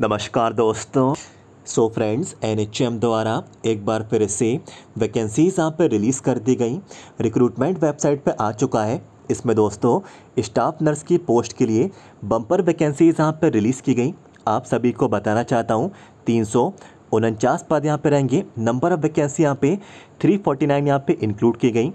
नमस्कार दोस्तों so friends N द्वारा एक बार फिर से वैकेंसीज़ यहाँ पर रिलीज़ कर दी गई रिक्रूटमेंट वेबसाइट पर आ चुका है इसमें दोस्तों स्टाफ नर्स की पोस्ट के लिए बम्पर वैकेंसीज़ यहाँ पर रिलीज़ की गई आप सभी को बताना चाहता हूँ तीन सौ उनचास पद यहाँ पे रहेंगे नंबर ऑफ़ वैकेंसी यहाँ पे 349 फोर्टी नाइन यहाँ पर इंक्लूड की गई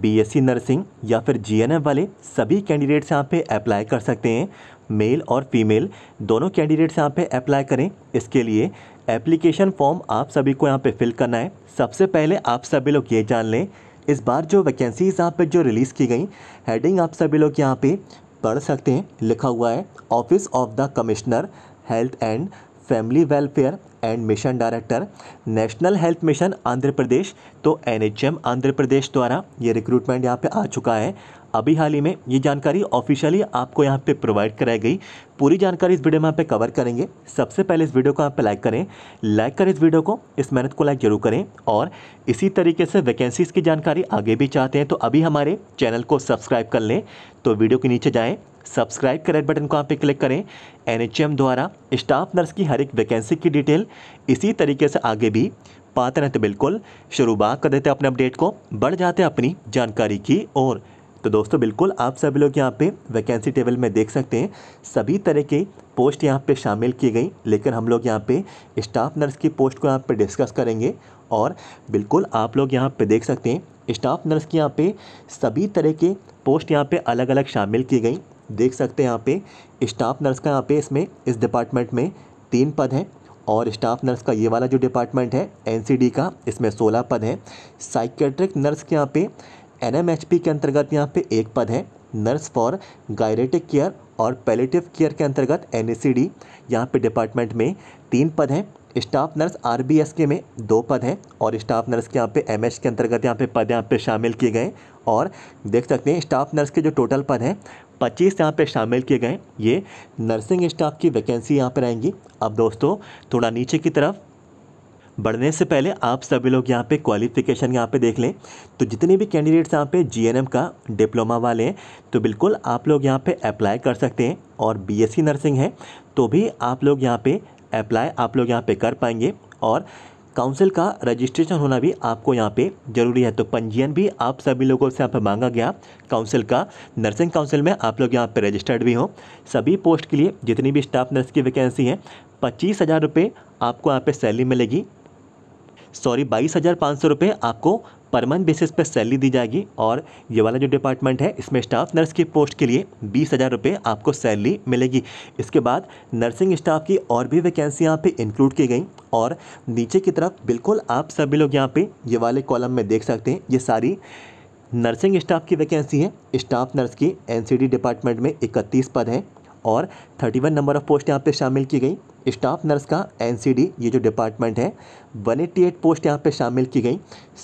बीएससी नर्सिंग या फिर जीएनएम वाले सभी कैंडिडेट्स यहाँ पे अप्लाई कर सकते हैं मेल और फीमेल दोनों कैंडिडेट्स यहाँ पे अप्लाई करें इसके लिए एप्लीकेशन फॉर्म आप सभी को यहाँ पे फिल करना है सबसे पहले आप सभी लोग ये जान लें इस बार जो वैकेंसीज यहाँ पे जो रिलीज़ की गई हेडिंग आप सभी लोग यहाँ पे पढ़ सकते हैं लिखा हुआ है office of the commissioner health and family welfare and mission director national health mission Andhra Pradesh तो एन आंध्र प्रदेश द्वारा ये रिक्रूटमेंट यहाँ पे आ चुका है अभी हाल ही में ये जानकारी ऑफिशियली आपको यहाँ पे प्रोवाइड कराई गई पूरी जानकारी इस वीडियो में आप कवर करेंगे सबसे पहले इस वीडियो को आप लाइक करें लाइक करें इस वीडियो को इस मेहनत को लाइक जरूर करें और इसी तरीके से वैकेंसीज़ की जानकारी आगे भी चाहते हैं तो अभी हमारे चैनल को सब्सक्राइब कर लें तो वीडियो के नीचे जाएँ सब्सक्राइब का बटन को आप पे क्लिक करें एनएचएम द्वारा स्टाफ नर्स की हर एक वैकेंसी की डिटेल इसी तरीके से आगे भी पाते रहते बिल्कुल शुरुआत कर देते अपने अपडेट को बढ़ जाते अपनी जानकारी की और तो दोस्तों बिल्कुल आप सभी लोग यहाँ पे वैकेंसी टेबल में देख सकते हैं सभी तरह के पोस्ट यहाँ पे शामिल की गई लेकिन हम लोग यहाँ पे स्टाफ नर्स की पोस्ट को यहाँ पे डिस्कस करेंगे और बिल्कुल आप लोग यहाँ पे देख सकते हैं स्टाफ नर्स की यहाँ पे सभी तरह के पोस्ट यहाँ पे अलग अलग शामिल की गई देख सकते हैं यहाँ पे स्टाफ नर्स का यहाँ पे इसमें इस डिपार्टमेंट में तीन पद हैं और स्टाफ नर्स का ये वाला जो डिपार्टमेंट है एनसीडी का इसमें सोलह पद हैं साइकेट्रिक नर्स के यहाँ पे एन के अंतर्गत यहाँ पे एक पद है नर्स फॉर गायरेटिक केयर और पैलेटिव केयर के अंतर्गत एन ए e यहाँ पे डिपार्टमेंट में तीन पद हैं स्टाफ नर्स आर के में दो पद हैं और स्टाफ नर्स के यहाँ पे एम के अंतर्गत यहाँ पे पद यहाँ पे शामिल किए गए और देख सकते हैं स्टाफ नर्स के जो टोटल पद हैं पच्चीस यहाँ पे शामिल किए गए ये नर्सिंग स्टाफ की वैकेंसी यहाँ पे रहेंगी अब दोस्तों थोड़ा नीचे की तरफ बढ़ने से पहले आप सभी लोग यहाँ पे क्वालिफिकेशन यहाँ पे देख लें तो जितने भी कैंडिडेट्स यहाँ पे जीएनएम का डिप्लोमा वाले हैं तो बिल्कुल आप लोग यहाँ पे अप्लाई कर सकते हैं और बीएससी नर्सिंग है तो भी आप लोग यहाँ पे अप्लाई आप लोग यहाँ पे कर पाएंगे और काउंसिल का रजिस्ट्रेशन होना भी आपको यहाँ पे ज़रूरी है तो पंजीयन भी आप सभी लोगों से यहाँ पर मांगा गया काउंसिल का नर्सिंग काउंसिल में आप लोग यहाँ पे रजिस्टर्ड भी हो सभी पोस्ट के लिए जितनी भी स्टाफ नर्स की वैकेंसी है पच्चीस हज़ार रुपये आपको यहाँ पे सैलरी मिलेगी सॉरी बाईस हज़ार पाँच सौ रुपये आपको पर मंथ बेसिस पर सैलरी दी जाएगी और ये वाला जो डिपार्टमेंट है इसमें स्टाफ नर्स की पोस्ट के लिए बीस हज़ार रुपये आपको सैलरी मिलेगी इसके बाद नर्सिंग स्टाफ की और भी वैकेंसी यहाँ पे इंक्लूड की गई और नीचे की तरफ बिल्कुल आप सभी लोग यहाँ पे ये वाले कॉलम में देख सकते हैं ये सारी नर्सिंग स्टाफ की वैकेंसी है स्टाफ नर्स की एन डिपार्टमेंट में इकतीस पद हैं और थर्टी नंबर ऑफ पोस्ट यहाँ पर शामिल की गई स्टाफ नर्स का एनसीडी ये जो डिपार्टमेंट है 188 पोस्ट यहाँ पे शामिल की गई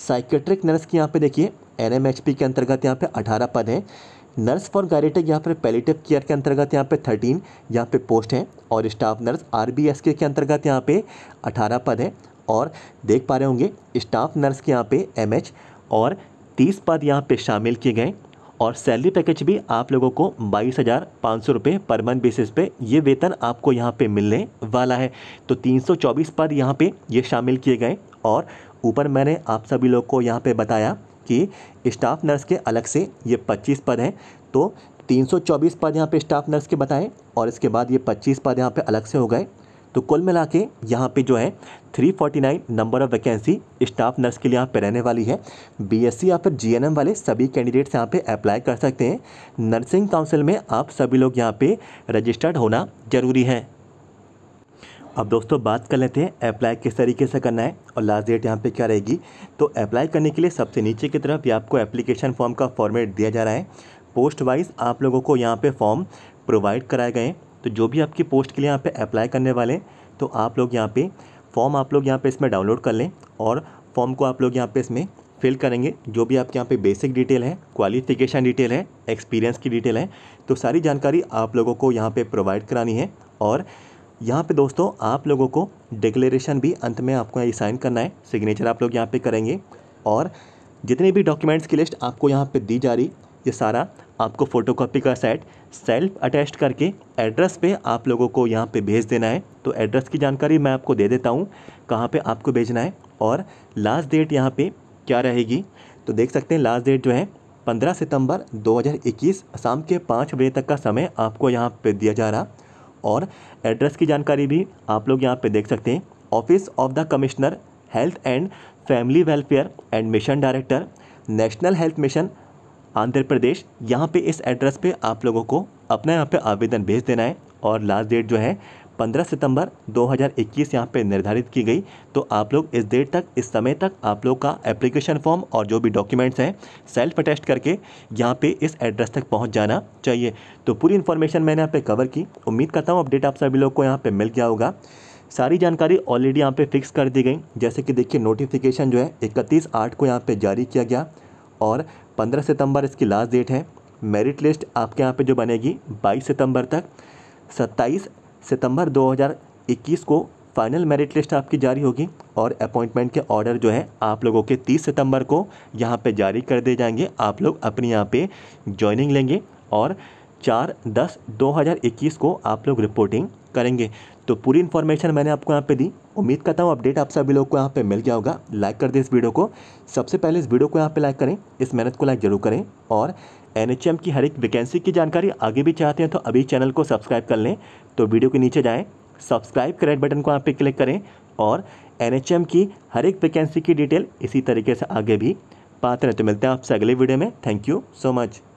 साइकेट्रिक नर्स की यहाँ पे देखिए एनएमएचपी के अंतर्गत यहाँ पे 18 पद हैं नर्स फॉर गायरेटिक यहाँ पर पैलेटिव केयर के अंतर्गत यहाँ पे 13 यहाँ पे पोस्ट हैं और स्टाफ नर्स आर के अंतर्गत यहाँ पे अठारह पद हैं और देख पा रहे होंगे स्टाफ नर्स के यहाँ पे एम और तीस पद यहाँ पे शामिल किए गए और सैलरी पैकेज भी आप लोगों को बाईस हज़ार पाँच सौ रुपये पर मंथ बेसिस पे ये वेतन आपको यहाँ पे मिलने वाला है तो 324 पद यहाँ पे ये शामिल किए गए और ऊपर मैंने आप सभी लोग को यहाँ पे बताया कि स्टाफ नर्स के अलग से ये 25 पद हैं तो 324 पद यहाँ पे स्टाफ नर्स के बताएँ और इसके बाद ये पच्चीस पद यहाँ पर अलग से हो गए तो कुल मिला के यहाँ पर जो है 349 number of vacancy staff nurse के लिए यहाँ पे रहने वाली है बीएससी या फिर जीएनएम वाले सभी कैंडिडेट्स यहाँ पे अप्लाई कर सकते हैं नर्सिंग काउंसिल में आप सभी लोग यहाँ पे रजिस्टर्ड होना ज़रूरी है अब दोस्तों बात कर लेते हैं अप्लाई किस तरीके से करना है और लास्ट डेट यहाँ पे क्या रहेगी तो अप्लाई करने के लिए सबसे नीचे की तरफ ये आपको एप्लीकेशन फॉर्म का फॉर्मेट दिया जा रहा है पोस्ट वाइज आप लोगों को यहाँ पे फॉर्म प्रोवाइड कराए गए हैं तो जो भी आपकी पोस्ट के लिए यहाँ पे अप्लाई करने वाले हैं तो आप लोग यहाँ पे फॉर्म आप लोग यहाँ पे इसमें डाउनलोड कर लें और फॉर्म को आप लोग यहाँ पे इसमें फिल करेंगे जो भी आपके यहाँ पे बेसिक डिटेल है क्वालिफिकेशन डिटेल है एक्सपीरियंस की डिटेल है तो सारी जानकारी आप लोगों को यहाँ पर प्रोवाइड करानी है और यहाँ पे दोस्तों आप लोगों को डिक्लेरेशन भी अंत में आपको यहाँ साइन करना है सिग्नेचर आप लोग यहाँ पे करेंगे और जितने भी डॉक्यूमेंट्स की लिस्ट आपको यहाँ पे दी जा रही ये सारा आपको फ़ोटोकॉपी का सेट सेल्फ अटैच करके एड्रेस पे आप लोगों को यहाँ पे भेज देना है तो एड्रेस की जानकारी मैं आपको दे देता हूँ कहाँ पे आपको भेजना है और लास्ट डेट यहाँ पे क्या रहेगी तो देख सकते हैं लास्ट डेट जो है 15 सितंबर 2021 शाम के पाँच बजे तक का समय आपको यहाँ पर दिया जा रहा और एड्रेस की जानकारी भी आप लोग यहाँ पर देख सकते हैं office of the commissioner health and family welfare and mission director national health mission Andhra Pradesh यहाँ पे इस एड्रेस पे आप लोगों को अपना यहाँ पे आवेदन भेज देना है और लास्ट डेट जो है 15 सितंबर 2021 यहाँ पे निर्धारित की गई तो आप लोग इस डेट तक इस समय तक आप लोग का एप्लीकेशन फॉर्म और जो भी डॉक्यूमेंट्स हैं सेल्फ अटेस्ट करके यहाँ पे इस एड्रेस तक पहुँच जाना चाहिए तो पूरी इन्फॉर्मेशन मैंने यहाँ पे कवर की उम्मीद करता हूँ अपडेट आप सभी लोग को यहाँ पर मिल गया होगा सारी जानकारी ऑलरेडी यहाँ पे फिक्स कर दी गई जैसे कि देखिए नोटिफिकेशन जो है इकतीस आठ को यहाँ पे जारी किया गया और पंद्रह सितंबर इसकी लास्ट डेट है मेरिट लिस्ट आपके यहाँ पे जो बनेगी 22 सितंबर तक 27 सितंबर 2021 को फाइनल मेरिट लिस्ट आपकी जारी होगी और अपॉइंटमेंट के ऑर्डर जो है आप लोगों के 30 सितंबर को यहाँ पे जारी कर दिए जाएंगे आप लोग अपने यहाँ पे ज्वाइनिंग लेंगे और चार दस दो हज़ार इक्कीस को आप लोग रिपोर्टिंग करेंगे तो पूरी इन्फॉर्मेशन मैंने आपको यहाँ पे दी उम्मीद करता हूँ अपडेट आप सभी लोग को यहाँ पे मिल गया होगा लाइक कर दें इस वीडियो को सबसे पहले इस वीडियो को यहाँ पे लाइक करें इस मेहनत को लाइक जरूर करें और एन की हर एक वैकेंसी की जानकारी आगे भी चाहते हैं तो अभी चैनल को सब्सक्राइब कर लें तो वीडियो के नीचे जाएँ सब्सक्राइब करेंट बटन को यहाँ पर क्लिक करें और एन की हर एक वैकेंसी की डिटेल इसी तरीके से आगे भी पाते हैं तो मिलते हैं आपसे अगले वीडियो में थैंक यू सो मच